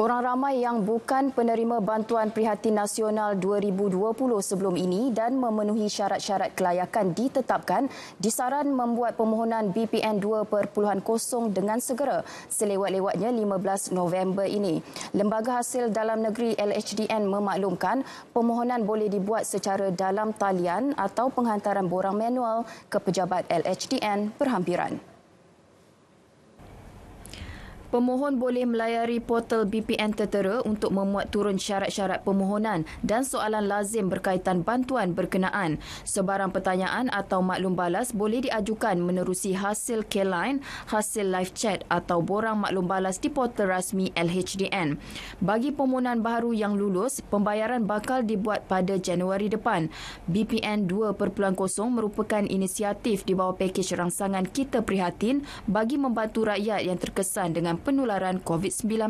Orang ramai yang bukan penerima bantuan prihatin nasional 2020 sebelum ini dan memenuhi syarat-syarat kelayakan ditetapkan disaran membuat permohonan BPN 2.0 dengan segera selewat-lewatnya 15 November ini. Lembaga Hasil Dalam Negeri LHDN memaklumkan permohonan boleh dibuat secara dalam talian atau penghantaran borang manual ke pejabat LHDN berhampiran. Pemohon boleh melayari portal BPN Tertera untuk memuat turun syarat-syarat pemohonan dan soalan lazim berkaitan bantuan berkenaan. Sebarang pertanyaan atau maklum balas boleh diajukan menerusi hasil K-Line, hasil live chat atau borang maklum balas di portal rasmi LHDN. Bagi permohonan baru yang lulus, pembayaran bakal dibuat pada Januari depan. BPN 2.0 merupakan inisiatif di bawah pakej rangsangan kita prihatin bagi membantu rakyat yang terkesan dengan penularan COVID-19.